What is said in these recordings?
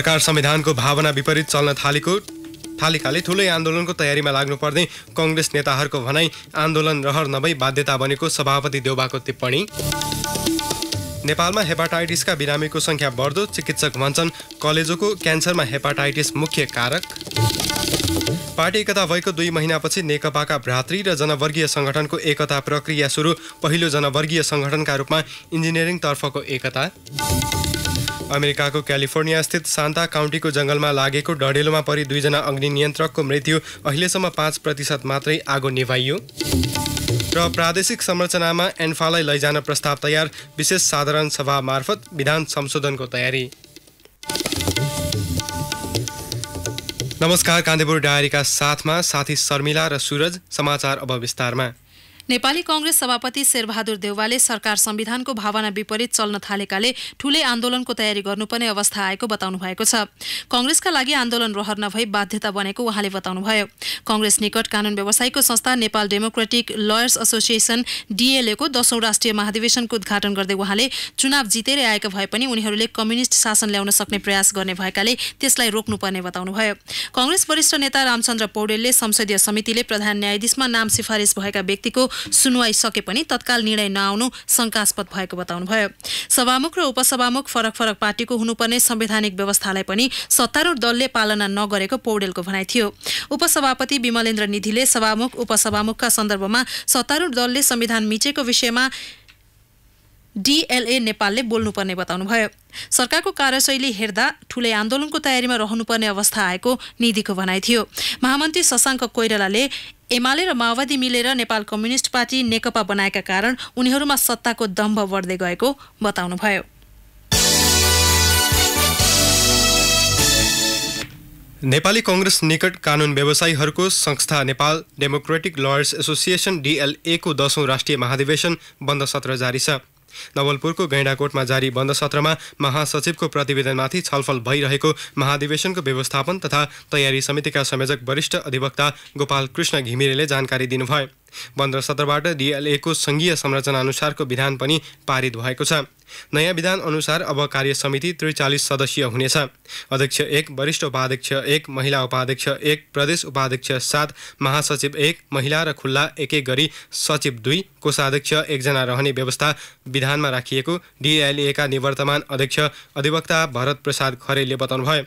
सरकार संविधानको भावना विपरीत चल्न थालेको थालिकाले ठुलै आन्दोलनको तयारीमा लाग्नुपर्ने कङ्ग्रेस नेताहरूको भनाई आन्दोलन रहर नभई बाध्यता बनेको सभापति देउबाको टिप्पणी नेपालमा हेपाटाइटिसका बिरामीको सङ्ख्या बढ्दो चिकित्सक भन्छन् कलेजोको क्यान्सरमा हेपाटाइटिस मुख्य कारक पार्टी एकता भएको दुई महिनापछि नेकपाका भ्रातृ र जनवर्गीय सङ्गठनको एकता प्रक्रिया सुरु पहिलो जनवर्गीय सङ्गठनका रूपमा इन्जिनियरिङतर्फको एकता अमेरिकाको क्यालिफोर्निया स्थित सान्ता काउन्टीको जङ्गलमा लागेको डढेलोमा परि दुईजना अग्नि नियन्त्रकको मृत्यु अहिलेसम्म पाँच प्रतिशत मात्रै आगो निभाइयो र प्रादेशिक संरचनामा एन्फालाई लैजान प्रस्ताव तयार विशेष साधारण सभा मार्फत विधान संशोधनको तयारी नमस्कार कान्तिपुर डायरीका साथमा साथी शर्मिला र सुरज समाचार अब विस्तारमा नेपाली कंग्रेस सभापति शेरबहादुर देउवाले सरकार संविधानको भावना विपरीत चल्न थालेकाले ठूलै आन्दोलनको तयारी गर्नुपर्ने अवस्था आएको बताउनु भएको छ कंग्रेसका लागि आन्दोलन रहर नभई बाध्यता बनेको उहाँले बताउनुभयो कंग्रेस निकट कानून व्यवसायको संस्था नेपाल डेमोक्रेटिक लयर्स एसोसिएसन डीएलएको दशौं राष्ट्रिय महाधिवेशनको उद्घाटन गर्दै उहाँले चुनाव जितेरै आएको भए पनि उनीहरूले कम्युनिस्ट शासन ल्याउन सक्ने प्रयास गर्ने भएकाले त्यसलाई रोक्नुपर्ने बताउनुभयो कंग्रेस वरिष्ठ नेता रामचन्द्र पौडेलले संसदीय समितिले प्रधान न्यायाधीशमा नाम सिफारिस भएका व्यक्तिको सुनवाई सके पनि तत्काल निर्णय नआउनु शङ्कास्पद भएको बताउनुभयो सभामुख र उपसभामुख फरक फरक पार्टीको हुनुपर्ने संवैधानिक व्यवस्थालाई पनि सत्तारूढ दलले पालना नगरेको पौडेलको भनाइ थियो उपसभापति विमलेन्द्र निधिले सभामुख उपसभामुखका सन्दर्भमा सत्तारूढ दलले संविधान मिचेको विषयमा डिएलए नेपालले बोल्नुपर्ने बताउनुभयो सरकारको कार्यशैली हेर्दा ठुलै आन्दोलनको तयारीमा रहनुपर्ने अवस्था आएको निधिको भनाइ थियो महामन्त्री शशाङ्क कोइरालाले एमाले र माओवादी मिलेर नेपाल कम्युनिस्ट पार्टी नेकपा बनाएका कारण उनीहरूमा सत्ताको दम्भ बढ्दै गएको बताउनुभयो नेपाली कङ्ग्रेस निकट कानुन व्यवसायीहरूको संस्था नेपाल डेमोक्रेटिक लयर्स एसोसिएसन डिएलएको दसौँ राष्ट्रिय महाधिवेशन बन्द सत्र जारी छ नवलपुरको गैँडाकोटमा जारी बन्द सत्रमा महासचिवको प्रतिवेदनमाथि छलफल भइरहेको महाधिवेशनको व्यवस्थापन तथा तयारी समितिका संयोजक वरिष्ठ अधिवक्ता गोपाल कृष्ण घिमिरेले जानकारी दिनुभयो बन्द सत्रबाट डिएलएको सङ्घीय संरचना अनुसारको विधान पनि पारित भएको छ नयाँ विधान अनुसार अब कार्य समिति त्रिचालिस सदस्यीय हुनेछ अध्यक्ष एक वरिष्ठ उपाध्यक्ष एक महिला उपाध्यक्ष एक प्रदेश उपाध्यक्ष सात महासचिव एक महिला र खुल्ला एक एक गरी सचिव दुई कोषाध्यक्ष एकजना रहने व्यवस्था विधानमा राखिएको डिएलएका निवर्तमान अध्यक्ष अधिवक्ता भरत प्रसाद खरेलले बताउनुभयो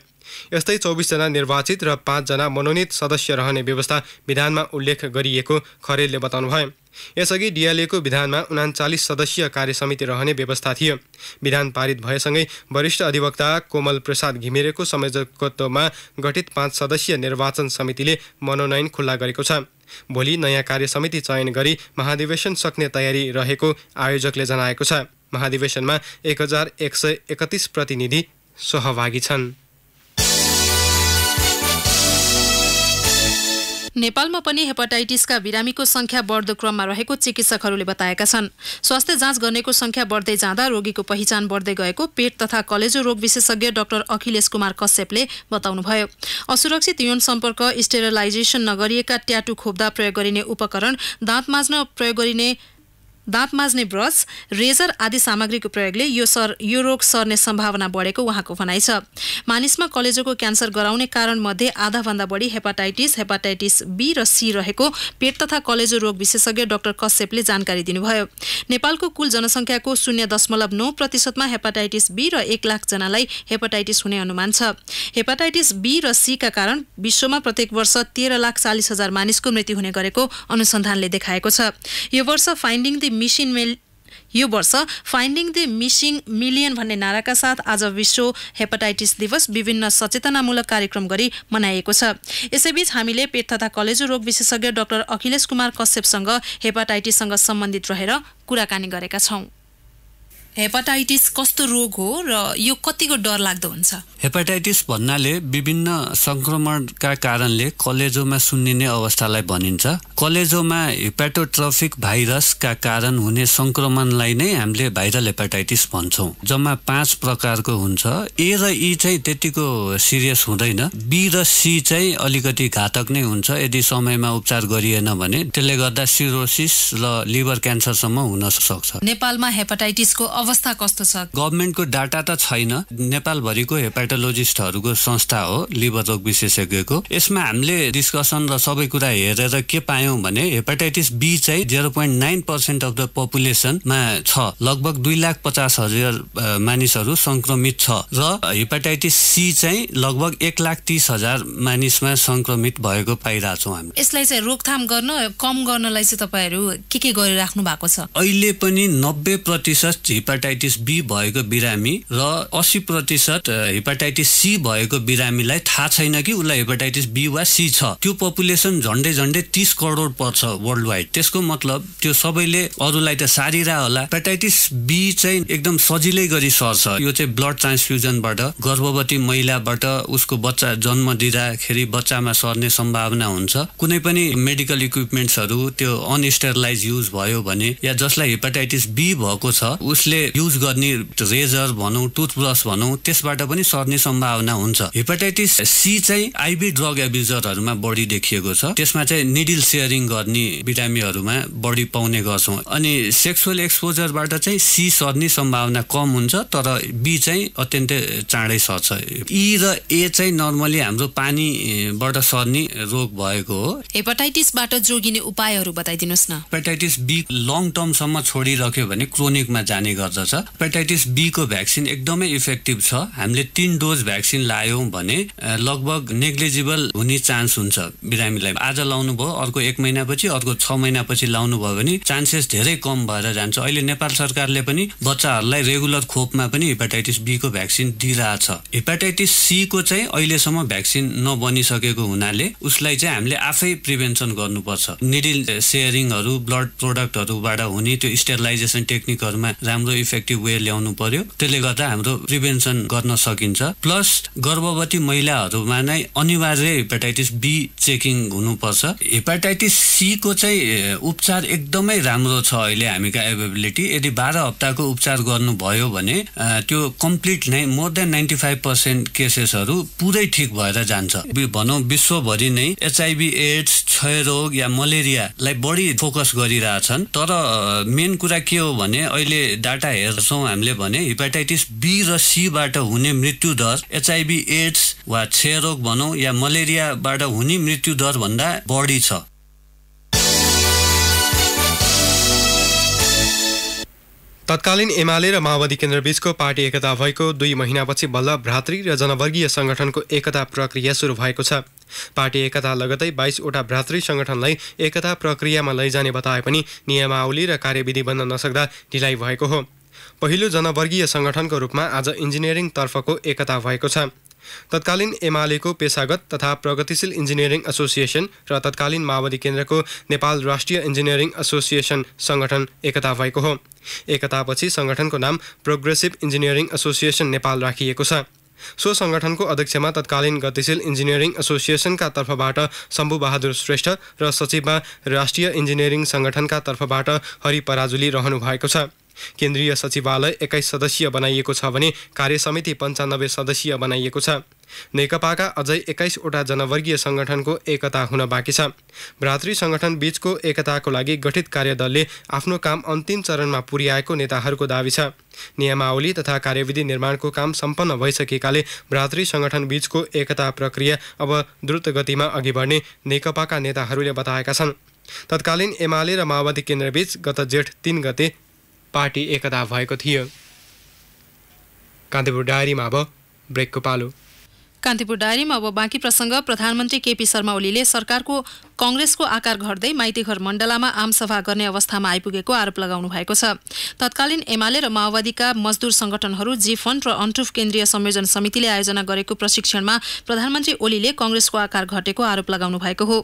यस्तै चौबिसजना निर्वाचित र पाँचजना मनोनित सदस्य रहने व्यवस्था विधानमा उल्लेख गरिएको खरेलले बताउनुभयो यसअघि डिएलएको विधानमा उनाचालिस सदस्यीय कार्यसमिति रहने व्यवस्था थियो विधान पारित भएसँगै वरिष्ठ अधिवक्ता कोमल प्रसाद घिमिरेको संयोजकत्वमा गठित पाँच सदस्यीय निर्वाचन समितिले मनोनयन खुल्ला गरेको छ भोलि नयाँ कार्यसमिति चयन गरी महाधिवेशन सक्ने तयारी रहेको आयोजकले जनाएको छ महाधिवेशनमा एक हजार एक सय एकतिस प्रतिनिधि सहभागी छन् नेपालमा पनि हेपाटाइटिसका बिरामीको संख्या बढ्दो क्रममा रहेको चिकित्सकहरूले बताएका छन् स्वास्थ्य जाँच गर्नेको संख्या बढ्दै जाँदा रोगीको पहिचान बढ्दै गएको पेट तथा कलेजो रोग विशेषज्ञ डाक्टर अखिलेश कुमार कश्यपले बताउनुभयो असुरक्षित यौन सम्पर्क स्टेरिलाइजेसन नगरिएका ट्याटु खोप्दा प्रयोग गरिने उपकरण दाँत माझ्न प्रयोग गरिने दाँत माझ्ने ब्रस रेजर आदि सामग्रीको प्रयोगले यो सर यो रोग सर्ने सम्भावना बढेको उहाँको भनाइ छ मानिसमा कलेजोको क्यान्सर गराउने कारण मध्ये आधाभन्दा बढी हेपाटाइटिस हेपाटाइटिस बी र सी रहेको पेट तथा कलेजो रोग विशेषज्ञ डाक्टर कश्यपले जानकारी दिनुभयो नेपालको कुल जनसङ्ख्याको शून्य दशमलव नौ प्रतिशतमा हेपाटाइटिस बी र एक लाखजनालाई हेपाटाइटिस हुने अनुमान छ हेपाटाइटिस बी र सीका कारण विश्वमा प्रत्येक वर्ष तेह्र लाख चालिस हजार मानिसको मृत्यु हुने गरेको अनुसन्धानले देखाएको छ यो वर्ष फाइन्डिङ दि मिसिन मेल यो वर्ष फाइन्डिङ दि मिसिङ मिलियन भन्ने नाराका साथ आज विश्व हेपाटाइटिस दिवस विभिन्न सचेतनामूलक कार्यक्रम गरी मनाइएको छ यसैबीच हामीले पेट तथा कलेजो रोग विशेषज्ञ डाक्टर अखिलेश कुमार कश्यपसँग हेपाटाइटिससँग सम्बन्धित रहेर कुराकानी गरेका छौँ हेपाटाइटिस कस्तो रोग हो र यो कतिको डर लाग्दो हुन्छ हेपाटाइटिस भन्नाले विभिन्न सङ्क्रमणका कारणले कलेजोमा सुन्निने अवस्थालाई भनिन्छ कलेजोमा हेपाटोट्रफिक भाइरसका कारण हुने सङ्क्रमणलाई नै हामीले भाइरल हेपाटाइटिस भन्छौँ जम्मा पाँच प्रकारको हुन्छ ए र इ चाहिँ त्यतिको सिरियस हुँदैन बी र सी चाहिँ अलिकति घातक नै हुन्छ यदि समयमा उपचार गरिएन भने त्यसले गर्दा सिरोसिस र लिभर क्यान्सरसम्म हुन सक्छ नेपालमा हेपाटाइटिसको अवस्था कस्तो छ गभर्मेन्टको डाटा त छैन नेपालभरिको हेपाइटोलोजिस्टहरूको संस्था हो लिभर रोग विशेषज्ञको यसमा हामीले डिस्कसन र सबै कुरा हेरेर के पायौँ भने हेपाटाइटिस बी चाहिँ zero point nine percent of the पपुलेसनमा छ लगभग दुई लाख पचास हजार मानिसहरू संक्रमित छ र हेपाटाइटिस सी चाहिँ लगभग एक लाख तिस हजार मानिसमा संक्रमित भएको पाइरहेछौँ हामी यसलाई चाहिँ रोकथाम गर्न कम गर्नलाई चाहिँ तपाईँहरू के के गरिराख्नु भएको छ अहिले पनि नब्बे प्रतिशत हेपाटाइटिस बी भएको बिरामी र अस्सी प्रतिशत हेपाटाइटिस सी भएको बिरामीलाई थाहा छैन कि उसलाई हेपाटाइटिस बी वा सी छ त्यो पपुलेसन झन्डै झन्डै तिस करोड पर्छ वर्ल्ड वाइड त्यसको मतलब त्यो सबैले अरूलाई त सारिरह होला हेपाटाइटिस बी चाहिँ एकदम सजिलै गरी सर्छ यो चाहिँ ब्लड ट्रान्सफ्युजनबाट गर्भवती महिलाबाट उसको बच्चा जन्म दिँदाखेरि बच्चामा सर्ने सम्भावना हुन्छ कुनै पनि मेडिकल इक्विपमेन्ट्सहरू त्यो अनस्टेरलाइज युज भयो भने या जसलाई हेपाटाइटिस बी भएको छ उसले युज गर्ने रेजर भनौँ टुथब्रस भनौँ त्यसबाट पनि सर्ने सम्भावना हुन्छ हेपाटाइटिस सी चाहिँ आइबी ड्रग एबिजरहरूमा बढी देखिएको छ त्यसमा चाहिँ निडिल सेयरिङ गर्ने बिरामीहरूमा बढी पाउने गर्छौँ अनि सेक्सुअल एक्सपोजरबाट चाहिँ सी सर्ने सम्भावना कम हुन्छ तर बी चाहिँ अत्यन्तै चाँडै सर्छ ई e र ए चाहिँ नर्मली हाम्रो पानीबाट सर्ने रोग भएको हो हेपाटाइटिसबाट जोगिने उपायहरू बताइदिनुहोस् न हेपाटाइटिस बी लङ टर्मसम्म छोडिरह्यो भने क्रोनिकमा जाने गर्छ पर्दछ हेपाटाइटिस बीको भ्याक्सिन एकदमै इफेक्टिभ छ हामीले तिन डोज भ्याक्सिन लायौँ भने लगभग नेग्लिजिबल हुने चान्स हुन्छ बिरामीलाई आज लाउनु भयो अर्को एक महिनापछि अर्को छ महिनापछि लाउनु भयो भने चान्सेस धेरै कम भएर जान्छ अहिले नेपाल सरकारले पनि बच्चाहरूलाई रेगुलर खोपमा पनि हेपाटाइटिस बीको भ्याक्सिन दिइरहेछ हेपाटाइटिस सीको चाहिँ अहिलेसम्म भ्याक्सिन नबनिसकेको हुनाले उसलाई चाहिँ हामीले आफै प्रिभेन्सन गर्नुपर्छ निडिल सेयरिङहरू ब्लड प्रोडक्टहरूबाट हुने त्यो स्टेरिलाइजेसन टेक्निकहरूमा राम्रो इफेक्टिभ वे ल्याउनु पर्यो त्यसले गर्दा हाम्रो प्रिभेन्सन गर्न सकिन्छ प्लस गर्भवती महिलाहरूमा नै अनिवार्य हेपाटाइटिस बी चेकिङ हुनुपर्छ हेपाटाइटिस सीको चाहिँ उपचार एकदमै राम्रो छ अहिले हामीका एभाइलेबिलिटी यदि बाह्र हप्ताको उपचार गर्नुभयो भने त्यो कम्प्लिट नै more than ninety five percent केसेसहरू पुरै ठिक भएर जान्छ भनौँ विश्वभरि नै एचआइभी एड्स क्षयरोग या मलेरियालाई बढी फोकस गरिरहेछन् तर मेन कुरा के हो भने अहिले डाटा हेर्छौँ हामीले भने हिपाटाइटिस बी र सीबाट हुने मृत्यु दर एचआइभी एड्स वा क्षयरोग भनौँ या मलेरियाबाट हुने मृत्यु दर भन्दा बढी छ तत्कालीन एमाले र माओवादी केन्द्रबीचको पार्टी एकता भएको दुई महिनापछि बल्ल भ्रातृ र जनवर्गीय सङ्गठनको एकता प्रक्रिया सुरु भएको छ पार्टी एकता लगतै बाइसवटा भ्रातृ सङ्गठनलाई एकता प्रक्रियामा लैजाने बताए पनि नियमावली र कार्यविधि बन्न नसक्दा ढिलाइ भएको हो पहिलो जनवर्गीय सङ्गठनको रूपमा आज इन्जिनियरिङतर्फको एकता भएको छ तत्कालीन एमालेको पेसागत तथा प्रगतिशील इन्जिनियरिङ एसोसिएसन र तत्कालीन माओवादी केन्द्रको नेपाल राष्ट्रिय इन्जिनियरिङ एसोसिएसन सङ्गठन एकता भएको हो एकतापछि सङ्गठनको नाम प्रोग्रेसिभ इन्जिनियरिङ एसोसिएसन नेपाल राखिएको छ सो सङ्गठनको अध्यक्षमा तत्कालीन गतिशील इन्जिनियरिङ एसोसिएसनका तर्फबाट शम्भुबहादुर श्रेष्ठ र सचिवमा राष्ट्रिय इन्जिनियरिङ सङ्गठनका तर्फबाट हरि पराजुली रहनु भएको छ केन्द्रीय सचिवालय एक्काइस सदस्यीय बनाइएको छ भने कार्य समिति पन्चानब्बे सदस्यीय बनाइएको छ नेकपाका अझै एक्काइसवटा जनवर्गीय सङ्गठनको एकता हुन बाँकी छ भ्रातृ सङ्गठन बीचको एकताको लागि गठित कार्यदलले आफ्नो काम अन्तिम चरणमा पुर्याएको नेताहरूको दावी छ नियमावली तथा कार्यविधि निर्माणको काम सम्पन्न भइसकेकाले भ्रातृ सङ्गठन बीचको एकता प्रक्रिया अब द्रुत गतिमा अघि बढ्ने नेकपाका नेताहरूले बताएका छन् तत्कालीन एमाले र माओवादी केन्द्रबीच गत जेठ तिन गते पार्टी एकता भएको थियो कान्तिपुर डायरीमा अब ब्रेकको पालो कान्तिपुर डायरीमा अब बाँकी प्रसङ्ग प्रधानमन्त्री केपी शर्मा ओलीले सरकारको कंग्रेसको आकार घट्दै माइतीघर मण्डलामा आमसभा गर्ने अवस्थामा आइपुगेको आरोप लगाउनु भएको छ तत्कालीन एमाले र माओवादीका मजदुर संगठनहरू जी फन्ड र अन्टुफ केन्द्रीय संयोजन समितिले आयोजना गरेको प्रशिक्षणमा प्रधानमन्त्री ओलीले कंग्रेसको आकार घटेको आरोप लगाउनु भएको हो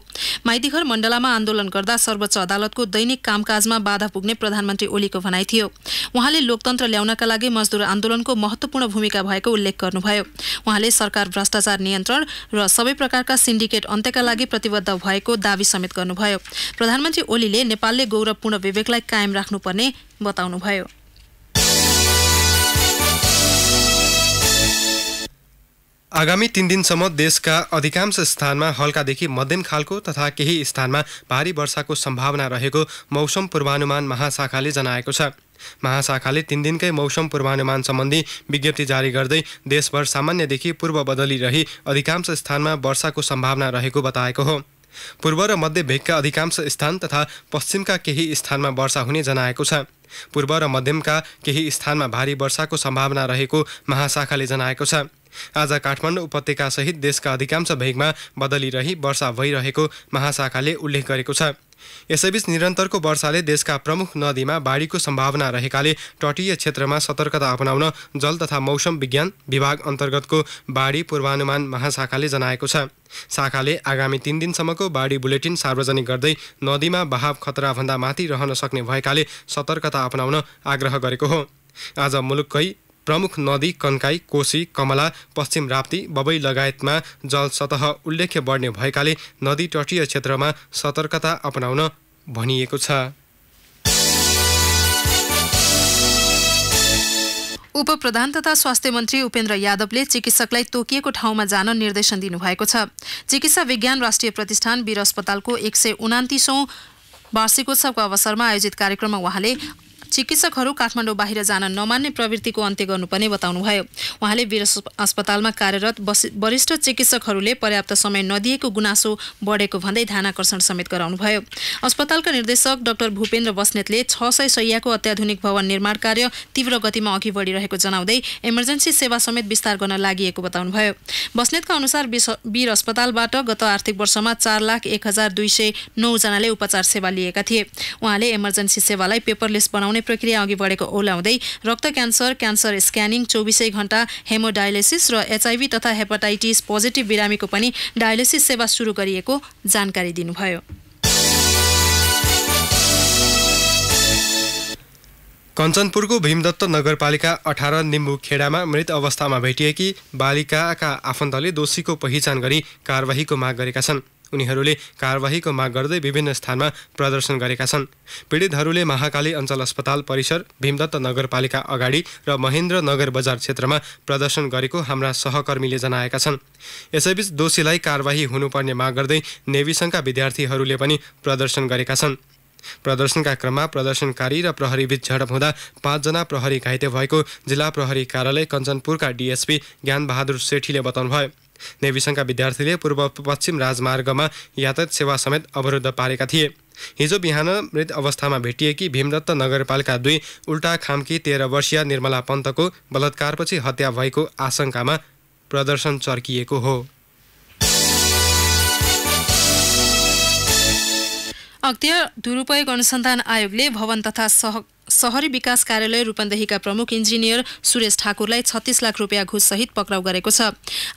माइतीघर मण्डलामा आन्दोलन गर्दा सर्वोच्च अदालतको दैनिक कामकाजमा बाधा पुग्ने प्रधानमन्त्री ओलीको भनाइ थियो उहाँले लोकतन्त्र ल्याउनका लागि मजदुर आन्दोलनको महत्वपूर्ण भूमिका भएको उल्लेख गर्नुभयो उहाँले सरकार भ्रष्टाचार नियन्त्रण र सबै प्रकारका सिन्डिकेट अन्त्यका लागि प्रतिबद्ध भएको दावी समेत गर्नुभयो प्रधानमन्त्री ओलीले नेपालले गौरवपूर्ण विवेकलाई कायम राख्नुपर्ने बताउनुभयो आगामी तिन दिनसम्म देशका अधिकांश स्थानमा हल्कादेखि मध्यम खालको तथा केही स्थानमा भारी वर्षाको सम्भावना रहेको मौसम पूर्वानुमान महाशाखाले जनाएको छ महाशाखाले तिन दिनकै मौसम पूर्वानुमान सम्बन्धी विज्ञप्ति जारी गर्दै देशभर सामान्यदेखि पूर्व बदली रही अधिकांश स्थानमा वर्षाको सम्भावना रहेको बताएको हो पूर्व र मध्य भेगका अधिकांश स्थान तथा पश्चिमका केही स्थानमा वर्षा हुने जनाएको छ पूर्व र मध्यमका केही स्थानमा भारी वर्षाको सम्भावना रहेको महाशाखाले जनाएको छ आज काठमाडौँ उपत्यकासहित देशका अधिकांश भेगमा बदली रही वर्षा भइरहेको महाशाखाले उल्लेख गरेको छ यसैबीच निरन्तरको वर्षाले देशका प्रमुख नदीमा बाढीको सम्भावना रहेकाले तटीय क्षेत्रमा सतर्कता अपनाउन जल तथा मौसम विज्ञान विभाग अन्तर्गतको बाढी पूर्वानुमान महाशाखाले जनाएको छ शाखाले आगामी तिन दिनसम्मको बाढी बुलेटिन सार्वजनिक गर्दै नदीमा बहाव खतराभन्दा माथि रहन सक्ने भएकाले सतर्कता अपनाउन आग्रह गरेको हो आज मुलुककै प्रमुख नदी कन्काई कोशी कमला पश्चिम राप्ती बबई लगायतमा जल सतह उल्लेख्य बढ्ने भएकाले नदी तटीय क्षेत्रमा सतर्कता अपनाउन भनिएको छ उप प्रधान तथा स्वास्थ्य मन्त्री उपेन्द्र यादवले चिकित्सकलाई तोकिएको ठाउँमा जान निर्देशन दिनुभएको छ चिकित्सा विज्ञान राष्ट्रिय प्रतिष्ठान वीर अस्पतालको एक सय उनातिसौँ वार्षिकोत्सवको अवसरमा आयोजित कार्यक्रममा उहाँले चिकित्सकहरू काठमाडौँ बाहिर जान नमान्ने प्रवृत्तिको अन्त्य गर्नुपर्ने बताउनुभयो उहाँले वीर अस्पतालमा कार्यरत वरिष्ठ चिकित्सकहरूले पर्याप्त समय नदिएको गुनासो बढेको भन्दै ध्यानकर्षण समेत गराउनुभयो अस्पतालका निर्देशक डाक्टर भूपेन्द्र बस्नेतले छ सय सयको अत्याधुनिक भवन निर्माण कार्य तीव्र गतिमा अघि बढिरहेको जनाउँदै इमर्जेन्सी सेवा समेत विस्तार गर्न लागि बताउनुभयो बस्नेतका अनुसार वीर अस्पतालबाट गत आर्थिक वर्षमा चार लाख एक हजार दुई सय नौजनाले उपचार सेवा लिएका थिए उहाँले इमर्जेन्सी सेवालाई पेपरलेस बनाउने गर्ने प्रक्रिया अघि बढेको ओलाउँदै रक्त क्यान्सर क्यान्सर स्क्यानिङ चौबिसै घण्टा हेमोडायलिसिस र एचआइभी तथा हेपाटाइटिस पोजिटिभ बिरामीको पनि डायलिसिस सेवा सुरु गरिएको जानकारी दिनुभयो कञ्चनपुरको भीमदत्त नगरपालिका अठार खेडामा मृत अवस्थामा भेटिएकी बालिकाका आफन्तले दोषीको पहिचान गरी कारवाहीको माग गरेका छन् उनीहरूले कारवाहीको माग गर्दै विभिन्न स्थानमा प्रदर्शन गरेका छन् पीडितहरूले महाकाली अञ्चल अस्पताल परिसर भीमदत्त नगरपालिका अगाडि र महेन्द्र नगर बजार क्षेत्रमा प्रदर्शन गरेको हाम्रा सहकर्मीले जनाएका छन् यसैबीच दोषीलाई कारवाही हुनुपर्ने माग गर्दै नेभी सङ्घका विद्यार्थीहरूले पनि प्रदर्शन गरेका छन् प्रदर्शनका क्रममा प्रदर्शनकारी र प्रहरीबीच झडप हुँदा पाँचजना प्रहरी घाइते भएको जिल्ला प्रहरी कार्यालय कञ्चनपुरका डिएसपी ज्ञानबहादुर सेठीले बताउनुभयो नेविसङ्घका विद्यार्थीले पूर्व पश्चिम राजमार्गमा यातायात सेवा समेत अवरुद्ध पारेका थिए हिजो बिहान मृत अवस्थामा भेटिएकी भीमदत्त नगरपालिका दुई उल्टा खामकी तेह्र वर्षीय निर्मला पन्तको बलात्कारपछि हत्या भएको आशंकामा प्रदर्शन चर्किएको हो अख्तियार दुरुपयोग अनुसन्धान आयोगले भवन तथा सह सहरी विकास कार्यालय रूपन्देहीका प्रमुख इन्जिनियर सुरेश ठाकुरलाई छत्तिस लाख रुपियाँ घुससहित पक्राउ गरेको छ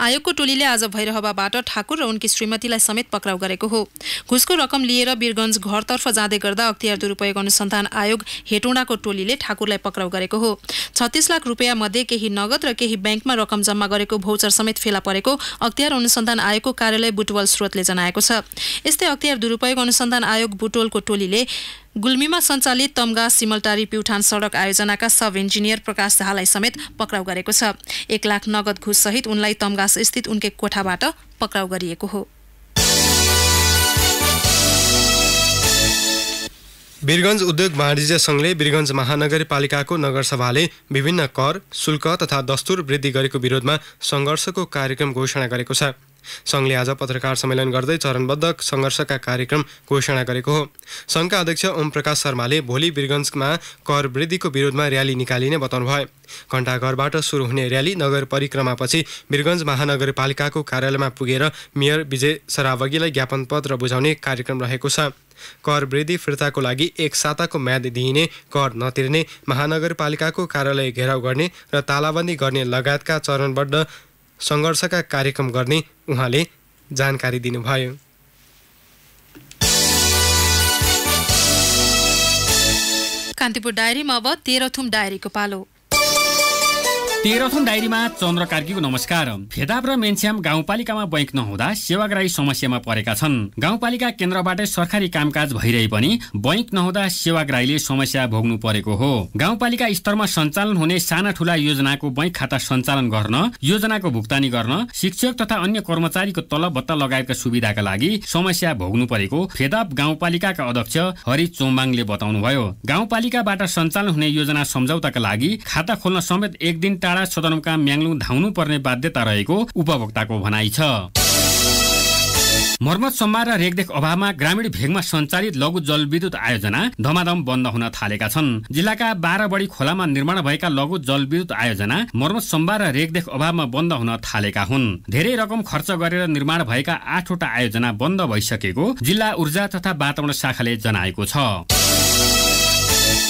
आयोगको टोलीले आज भैरहवाबाट ठाकुर र उनकी श्रीमतीलाई समेत पक्राउ गरेको हो घुसको रकम लिएर वीरगञ्ज घरतर्फ जाँदै गर्दा अख्तियार दुरुपयोग अनुसन्धान आयोग हेटौँडाको टोलीले ठाकुरलाई पक्राउ गरेको हो छत्तिस लाख रुपियाँ मध्ये केही नगद र केही ब्याङ्कमा रकम जम्मा गरेको भौचर समेत फेला परेको अख्तियार अनुसन्धान आयोगको कार्यालय बुटवल स्रोतले जनाएको छ यस्तै अख्तियार दुरुपयोग अनुसन्धान आयोग बुटवलको टोलीले गुल्मीमा सञ्चालित तम्गा सिमलटारी प्युठान सडक आयोजनाका सब इन्जिनियर प्रकाश झालाई समेत पक्राउ गरेको छ एक लाख नगद घुस सहित उनलाई तम्गास स्थित उनकै कोठाबाट पक्राउ गरिएको हो वीरगञ्ज उद्योग वाणिज्य सङ्घले वीरगञ्ज महानगरपालिकाको नगरसभाले विभिन्न कर शुल्क तथा दस्तुर वृद्धि गरेको विरोधमा सङ्घर्षको कार्यक्रम घोषणा गरेको छ सङ्घले आज पत्रकार सम्मेलन गर्दै चरणबद्ध सङ्घर्षका कार्यक्रम घोषणा गरेको हो सङ्घका अध्यक्ष ओम प्रकाश शर्माले भोलि वीरगन्जमा कर वृद्धिको विरोधमा र्याली निकालिने बताउनु भयो घण्टाघरबाट सुरु हुने र्याली नगर परिक्रमापछि वीरगन्ज महानगरपालिकाको कार्यालयमा पुगेर मेयर विजय सरावगीलाई ज्ञापन पत्र बुझाउने कार्यक्रम रहेको छ कर वृद्धि फिर्ताको लागि एक साताको म्याद दिइने कर नतिर्ने महानगरपालिकाको कार्यालय घेराउ गर्ने र तालाबन्दी गर्ने लगायतका चरणबद्ध सङ्घर्षका कार्यक्रम गर्ने उहाँले जानकारी दिनुभयो कान्तिपुर डायरीमा अब तेह्रथुम डायरीको पालो तेह्रौँ डायरीमा चन्द्र कार्कीको नमस्कार भेदाब र मेन्स्याम गाउँपालिकामा बैङ्क नहुँदा सेवाग्राही समस्यामा परेका छन् गाउँपालिका केन्द्रबाटै सरकारी कामकाज भइरहे पनि बैङ्क नहुँदा सेवाग्राहीले समस्या भोग्नु परेको हो गाउँपालिका स्तरमा सञ्चालन हुने साना ठुला योजनाको बैङ्क खाता सञ्चालन गर्न योजनाको भुक्तानी गर्न शिक्षक तथा अन्य कर्मचारीको तलब भत्ता लगायतका सुविधाका लागि समस्या भोग्नु परेको फेदाब गाउँपालिकाका अध्यक्ष हरि चोम्बाङले बताउनुभयो गाउँपालिकाबाट सञ्चालन हुने योजना सम्झौताका लागि खाता खोल्न समेत एक दिन सदनका म्याङलुङ धाउनु धाउनुपर्ने बाध्यता रहेको उपभोक्ताको भनाइ छ मर्मत सम्मान र रेखदेख अभावमा ग्रामीण भेगमा सञ्चालित लघु जलविद्युत आयोजना धमाधम बन्द हुन थालेका छन् जिल्लाका बाह्र बढी खोलामा निर्माण भएका लघु जलविद्युत आयोजना मर्मत सम्भार र रेखदेख अभावमा बन्द हुन थालेका हुन् धेरै रकम खर्च गरेर निर्माण भएका आठवटा आयोजना बन्द भइसकेको जिल्ला ऊर्जा तथा वातावरण शाखाले जनाएको छ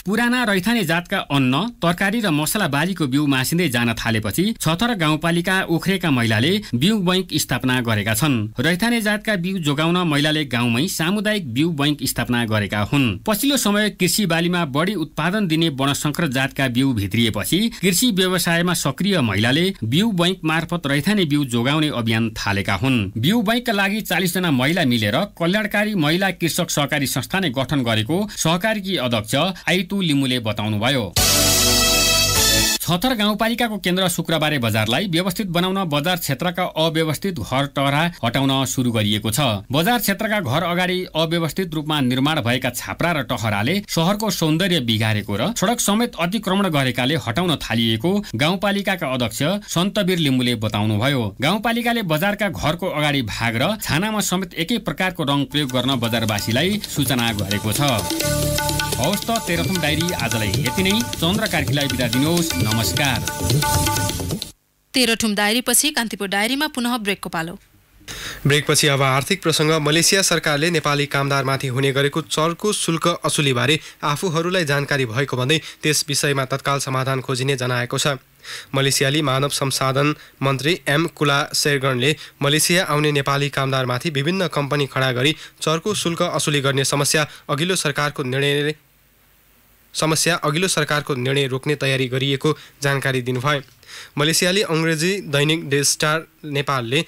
पुराना रैथाने जातका अन्न तरकारी र मसला बालीको बिउ मासिँदै जान थालेपछि छतर गाउँपालिका ओख्रेका महिलाले बिउ बैङ्क स्थापना गरेका छन् रैथाने जातका बिउ जोगाउन महिलाले गाउँमै सामुदायिक बिउ बैङ्क स्थापना गरेका हुन् पछिल्लो समय कृषि बालीमा बढी उत्पादन दिने वर्णशङ्कर जातका बिउ भित्रिएपछि कृषि व्यवसायमा सक्रिय महिलाले बिउ बैङ्क मार्फत रैथाने बिउ जोगाउने अभियान थालेका हुन् बिउ बैङ्कका लागि चालिसजना महिला मिलेर कल्याणकारी महिला कृषक सहकारी संस्थाले गठन गरेको सहकारीकी अध्यक्ष आइतु सेतु बताउनुभयो छतर गाउँपालिकाको केन्द्र शुक्रबारे बजारलाई व्यवस्थित बनाउन बजार क्षेत्रका अव्यवस्थित घर टहरा हटाउन सुरु गरिएको छ बजार क्षेत्रका घर अगाडि अव्यवस्थित रूपमा निर्माण भएका छाप्रा र टहराले सहरको सौन्दर्य बिगारेको र सड़क समेत अतिक्रमण गरेकाले हटाउन थालिएको गाउँपालिकाका अध्यक्ष सन्तवीर लिम्बुले बताउनुभयो गाउँपालिकाले बजारका घरको अगाडि भाग र छानामा समेत एकै प्रकारको रङ प्रयोग गर्न बजारवासीलाई सूचना गरेको छ हवस् त तेह्रथुम डायरी आजलाई यति नै चन्द्र कार्कीलाई बिदा दिनुहोस् नमस्कार तेह्रथुम पछि कान्तिपुर डायरीमा पुनः ब्रेकको पालो ब्रेकपछि अब आर्थिक प्रसङ्ग मलेसिया सरकारले नेपाली कामदारमाथि हुने गरेको चर्को शुल्क असुलीबारे आफूहरूलाई जानकारी भएको भन्दै त्यस विषयमा तत्काल समाधान खोजिने जनाएको छ मलेसियाली मानव संसाधन मन्त्री एम कुला सेरगणले मलेसिया आउने नेपाली कामदारमाथि विभिन्न कम्पनी खडा गरी चर्को शुल्क असुली गर्ने समस्या अघिल्लो सरकारको निर्णयले समस्या अघिल्लो सरकारको निर्णय रोक्ने तयारी गरिएको जानकारी दिनुभयो मलेसियाली अङ्ग्रेजी दैनिक डे स्टार नेपालले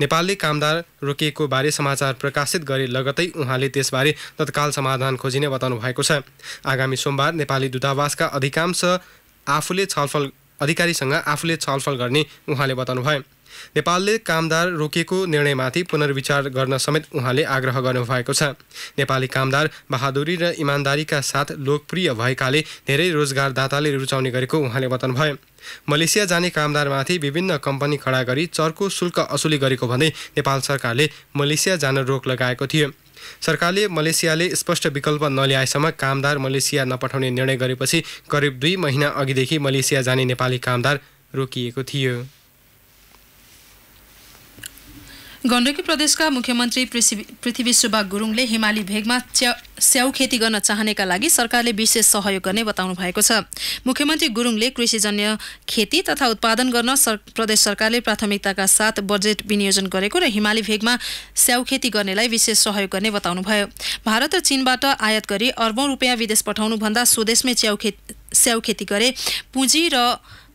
नेपालले कामदार रोकिएको बारे समाचार प्रकाशित गरे लगतै उहाँले त्यसबारे तत्काल समाधान खोजिने बताउनु भएको छ आगामी सोमबार नेपाली दूतावासका अधिकांश आफूले छलफल अधिकारीसँग आफूले छलफल गर्ने उहाँले बताउनु भयो नेपालले कामदार रोकिएको निर्णयमाथि पुनर्विचार गर्न समेत उहाँले आग्रह गर्नुभएको छ नेपाली कामदार बहादुरी र इमान्दारीका साथ लोकप्रिय भएकाले धेरै रोजगारदाताले रुचाउने गरेको उहाँले बताउनुभयो मलेसिया जाने कामदारमाथि विभिन्न कम्पनी खडा गरी चर्को शुल्क असुली गरेको भन्दै नेपाल सरकारले मलेसिया जान रोक लगाएको थियो सरकारले मलेसियाले स्पष्ट विकल्प नल्याएसम्म कामदार मलेसिया नपठाउने निर्णय गरेपछि करिब दुई महिना अघिदेखि मलेसिया जाने नेपाली कामदार रोकिएको थियो गण्डकी प्रदेशका मुख्यमन्त्री पृथ्वी सुब्बा गुरुङले हिमाली भेगमा च्या स्याउ खेती गर्न चाहनेका लागि सरकारले विशेष सहयोग गर्ने बताउनु भएको छ मुख्यमन्त्री गुरुङले कृषिजन्य खेती तथा उत्पादन गर्न सर, प्रदेश सरकारले प्राथमिकताका साथ बजेट विनियोजन गरेको र हिमाली भेगमा स्याउ खेती गर्नेलाई विशेष सहयोग गर्ने बताउनुभयो भारत र चीनबाट आयात गरी अर्बौँ रुपियाँ विदेश पठाउनुभन्दा स्वदेशमै च्याउ खे स्याउ खेती गरे पुँजी र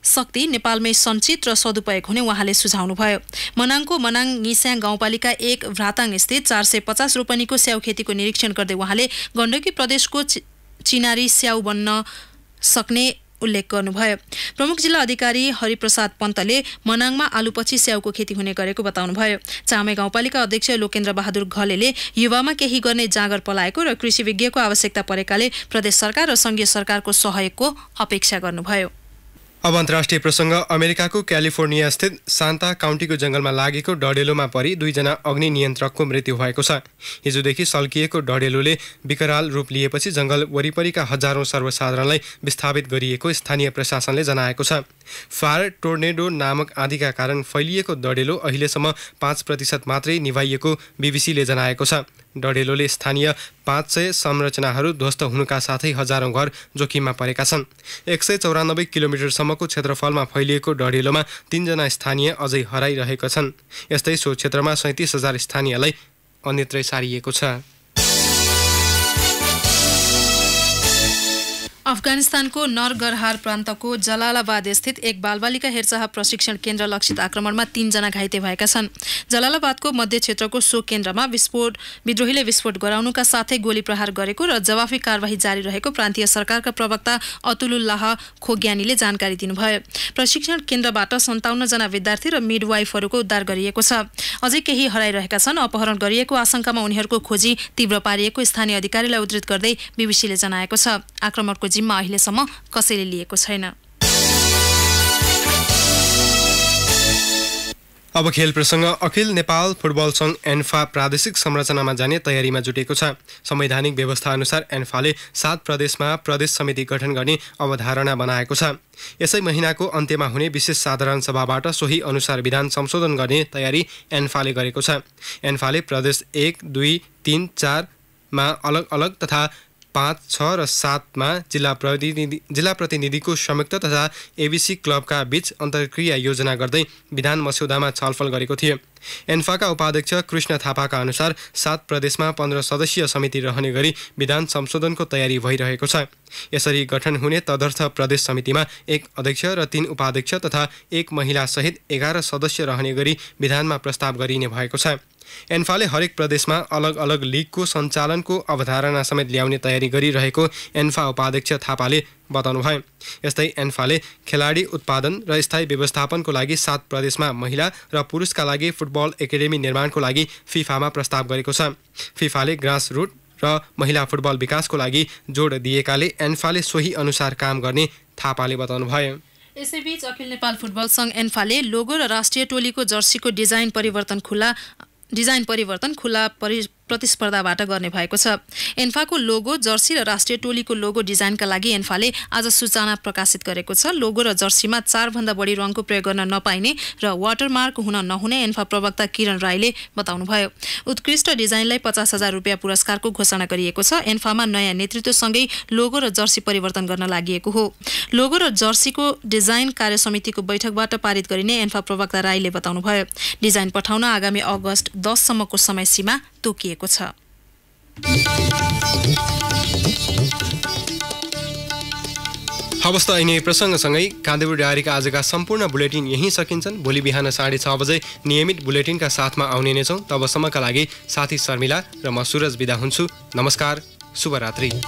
शक्ति नेपालमै सञ्चित र सदुपयोग हुने उहाँले सुझाउनुभयो मनाङको मनाङ निस्याङ गाउँपालिका एक भ्राताङ स्थित चार सय पचास रोपनीको स्याउ खेतीको निरीक्षण गर्दै उहाँले गण्डकी प्रदेशको चिनारी स्याउ बन्न सक्ने उल्लेख गर्नुभयो प्रमुख जिल्ला अधिकारी हरिप्रसाद पन्तले मनाङमा आलुपछि स्याउको खेती हुने गरेको बताउनुभयो चामे गाउँपालिका अध्यक्ष लोकेन्द्र बहादुर घलेले युवामा केही गर्ने जाँगर पलाएको र कृषि विज्ञको आवश्यकता परेकाले प्रदेश सरकार र सङ्घीय सरकारको सहयोगको अपेक्षा गर्नुभयो अब अन्तर्राष्ट्रिय प्रसङ्ग अमेरिकाको क्यालिफोर्निया स्थित सान्ता काउन्टीको जङ्गलमा लागेको डडेलोमा परि दुईजना अग्नि नियन्त्रकको मृत्यु भएको छ हिजोदेखि सल्किएको डडेलोले विकराल रूप लिएपछि जङ्गल वरिपरिका हजारौँ सर्वसाधारणलाई विस्थापित गरिएको स्थानीय प्रशासनले जनाएको छ फायर टोर्नेडो नामक आदिका कारण फैलिएको डडेलो अहिलेसम्म पाँच प्रतिशत मात्रै निभाइएको बिबिसीले जनाएको छ डढेलोले स्थानीय पाँच सय संरचनाहरू ध्वस्त हुनुका साथै हजारौँ घर जोखिममा परेका छन् एक सय चौरानब्बे किलोमिटरसम्मको क्षेत्रफलमा फैलिएको डढेलोमा तिनजना स्थानीय अझै हराइरहेका छन् यस्तै सो क्षेत्रमा सैँतिस हजार स्थानीयलाई अन्यत्रै सारिएको छ अफगानिस्तानको नरगरहार प्रान्तको जलालाबाद स्थित एक बालबालिका हेरचाह प्रशिक्षण केन्द्र लक्षित आक्रमणमा तीनजना घाइते भएका छन् जलालाबादको मध्य क्षेत्रको सो केन्द्रमा विस्फोट विद्रोहीले विस्फोट गराउनुका साथै गोली प्रहार गरेको र जवाफी कार्यवाही जारी रहेको प्रान्तीय सरकारका प्रवक्ता अतुलुल्लाह खोग्यानीले जानकारी दिनुभयो प्रशिक्षण केन्द्रबाट सन्ताउन्नजना विद्यार्थी र मिडवाइफहरूको उद्धार गरिएको छ अझै केही हराइरहेका छन् अपहरण गरिएको आशंकामा उनीहरूको खोजी तीव्र पारिएको स्थानीय अधिकारीलाई उद्धित गर्दै बिबिसीले जनाएको छ आक्रमणको जिम्मा अहिलेसम्म कसैले लिएको छैन अब खेल प्रसङ्ग अखिल नेपाल फुटबल सङ्घ एन्फा प्रादेशिक संरचनामा जाने तयारीमा जुटेको छ संवैधानिक व्यवस्था अनुसार एन्फाले सात प्रदेशमा प्रदेश समिति गठन गर्ने अवधारणा बनाएको छ यसै महिनाको अन्त्यमा हुने विशेष साधारण सभाबाट सोही अनुसार विधान संशोधन गर्ने तयारी एन्फाले गरेको छ एन्फाले प्रदेश एक दुई तिन चारमा अलग अलग तथा पाँच छ र सातमा जिल्ला प्रतिनिधि जिल्ला प्रतिनिधिको संयुक्त तथा एबिसी क्लबका बीच अन्तर्क्रिया योजना गर्दै विधान मस्यौदामा छलफल गरेको थियो एन्फाका उपाध्यक्ष कृष्ण थापाका अनुसार सात प्रदेशमा पन्ध्र सदस्यीय समिति रहने गरी विधान संशोधनको तयारी भइरहेको छ यसरी गठन हुने तदर्थ प्रदेश समितिमा एक अध्यक्ष र तीन उपाध्यक्ष तथा एक महिला सहित एघार सदस्य रहने गरी विधानमा प्रस्ताव गरिने भएको छ एन्फाले हरेक प्रदेशमा अलग अलग लिगको सञ्चालनको अवधारणा समेत ल्याउने तयारी गरिरहेको एन्फा उपाध्यक्ष थापाले बताउनु बताउनुभयो यस्तै एन्फाले खेलाडी उत्पादन र स्थायी व्यवस्थापनको लागि सात प्रदेशमा महिला र पुरुषका लागि फुटबल एकाडेमी निर्माणको लागि फिफामा प्रस्ताव गरेको छ फिफाले ग्रास रुट र महिला फुटबल विकासको लागि जोड दिएकाले एन्फाले सोही अनुसार काम गर्ने थापाले बताउनुभयो यसैबीच अखिल नेपाल फुटबल सङ्घ एन्फाले लोगो र राष्ट्रिय टोलीको जर्सीको डिजाइन परिवर्तन खुला डिजाइन परिवर्तन खुला परि प्रतिस्पर्धाबाट गर्ने भएको छ एन्फाको लोगो जर्सी र राष्ट्रिय टोलीको लोगो डिजाइनका लागि एन्फाले आज सूचना प्रकाशित गरेको छ लोगो र जर्सीमा चारभन्दा बढी रङको प्रयोग गर्न नपाइने र वाटरमार्क हुन नहुने एन्फा प्रवक्ता किरण राईले बताउनुभयो उत्कृष्ट डिजाइनलाई पचास हजार रुपियाँ पुरस्कारको घोषणा गरिएको छ एन्फामा नयाँ नेतृत्वसँगै लोगो र जर्सी परिवर्तन गर्न लागि हो लोगो र जर्सीको डिजाइन कार्य समितिको बैठकबाट पारित गरिने एन्फा प्रवक्ता राईले बताउनुभयो डिजाइन पठाउन आगामी अगस्त दससम्मको समयसीमा तोकिएको भएको छ हवस् त यिनै प्रसङ्गसँगै कान्तिपुर डायरीका आजका सम्पूर्ण बुलेटिन यहीँ सकिन्छन् भोलि बिहान साढे छ बजे नियमित बुलेटिनका साथमा आउने नै छौँ तबसम्मका लागि साथी शर्मिला र म सुरज विदा हुन्छु नमस्कार शुभरात्री